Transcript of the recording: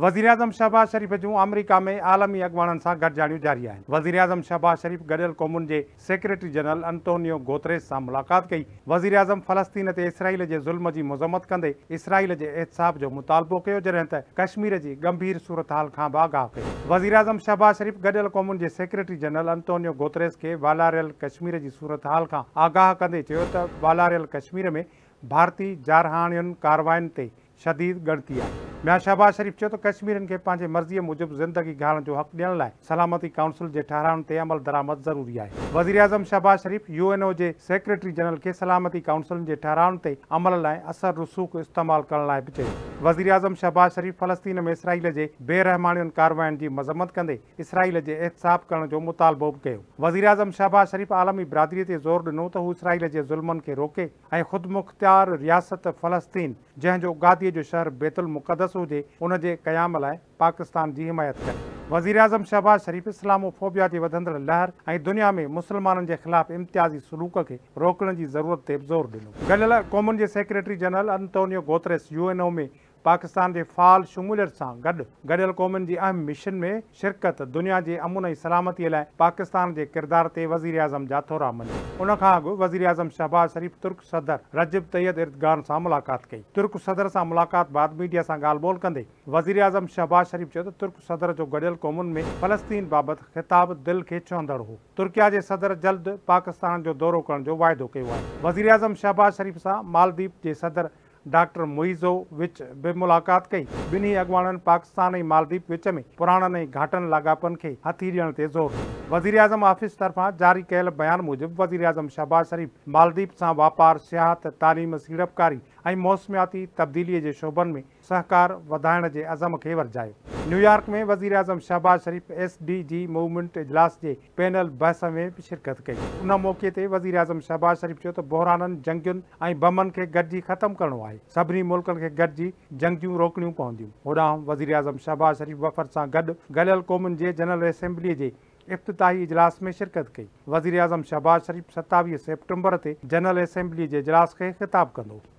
वज़ीर आज़म शहबाज़ शरीफ़ जूं अमरीका में आलमी अॻुवाणनि सां गॾिजाणियूं जारी आहिनि आज़म शहबाज़ शरीफ़ गॾियल क़ौमुनि जे सेक्रेटरी जनरल अंतोनियो गोत्रेस सां मुलाक़ात कई वज़ीर आज़म फलस्तीन ते इसराइल जे ज़ुल्म जी मुज़मत कंदे इसराइल जेहतसाफ़ जो मुतालबो कयो जॾहिं त कश्मीर जी गंभीर सूरत हाल खां आगाह आगाहु वज़ीर आज़म शहबाज़ शरीफ़ गॾियल क़ौमुनि जे सेक्रेटरी जनरल अंतोनियो गोत्रेस खे वालारियल कश्मीर जी सूरत हाल खां आगाह कंदे चयो त बालारियल कश्मीर में भारतीय जारहाणियुनि कारवायुनि ते शदीद गणती आहे ॿिया शहबाज़ शरीफ़ चयो त कश्मीरनि खे पंहिंजे मर्ज़ीअ मुजिबि ज़िंदगी घारण जो हक़ ॾियण लाइ सलामती काउंसिल जे ठहरवनि ते अमल दरामद ज़रूरी आहे आज़म Shehbaz Sharif U N O जे सेक्रेटरी जनरल खे सलामती काउंसिल जे ठहिरवनि ते अमल लाइ असरु रसूख इस्तेमालु करण लाइ बि चयो वज़ी अज़म शहबाज़ शरीफ़ फ़लस्तीन में इसराइल के बेरहमानियन कार्रवाइनि की मज़म्मत कंदे इसराइल जे एहतिसाब करण मुतालबो भी कयो वज़ी अज़म शहबाज़ शरीफ़ आलमी बिरादरीअ ते ज़ोर ॾिनो त इसराइल जे ज़ुल्मनि खे रोके ऐं रियासत फ़लस्तीन जंहिंजो उगादीअ जो शहर बेतुल मुक़दस हो क्याम जे पाकिस्तान की हिमायत कर वज़ीर अज़म शहबाज़ शरीफ़ इस्लामोफोबिया जे वधंदड़ लहर ऐं दुनिया में मुस्लमाननि के खिलाफ इम्तियाज़ी सलूक के रोकने की ज़रूरत ते बि ज़ोर ॾिनो गॾियल क़ौमुनि जे secretary general Antonio Guterres UNO में पाकिस्तान के फाल शमूलियत सां गॾु गॾियल क़ौमुनि जे अहम मिशन में शिरकत दुनिया जे अमुन ऐं लाइ पाकिस्तान जे किरदार ते वज़ीर आज़म जाथोरा मञियो उन वज़ीर आज़म शहबाज़ शरीफ़ तुर्क सदर रजब तैयद इर्दगान सां मुलाक़ात कई तुर्क सदर सां मुलाक़ात बाद मीडिया से ॻाल्हि बोल कंदे वज़ीर आज़म शहबाज़ शरीफ़ चयो त तुर्क सदर जो गॾियल क़ौमुनि में फ़लस्तीन बाबति ख़िताब दिल के छुहंदड़ हो तुर्किया के सदर जल्द पाकिस्तान जो दौरो करण जो वाइदो कयो वज़ीर आज़म शहबाज़ शरीफ़ से मालदीप के सदर डॉक्टर મુઇઝો વિચ બે મુલાકાત કઈ બિની અગવાણન पाकिस्तान मालदीप विच में पुराणनि ऐं घाटनि लाॻापनि खे हथी ॾियण ते ज़ोर वज़ीर आज़म ऑफिस तरफ़ां जारी कल बयान मूजिबि वज़ीर आज़म शहबाज़ शरीफ़ मालदीप से वापार सियाहत तालीम सीड़पकारी ऐं मौसमियाती तब्दीलीअ जे शोभनि में सहकार वधाइण जे अज़म खे वरजायो न्यूयॉर्क में वज़ीर वज़ीराज़म Shehbaz Sharif S D G movement इजलास जे पैनल बहस में बि शिरकत कई उन मौक़े ते वज़ीराज़म शहबाज़ शरीफ़ चयो त बोहराननि जंगियुनि ऐं बमनि खे गॾिजी ख़तमु करणो आहे सभिनी मुल्कनि खे गॾिजी जंग जूं रोकणियूं पवंदियूं होॾां वज़ीराज़म शहबाज़ शरीफ़ वफ़र सां गॾु गलियल क़ौमुनि जे जनरल असैम्बलीअ जे इफ़्ताही इजलास में शिरकत कई वज़ीर वज़ीराज़म शहबाज़ शरीफ़ सतावीह सेप्टेंबर ते जनरल असैम्बली जे इजलास खे ख़िताबु कंदो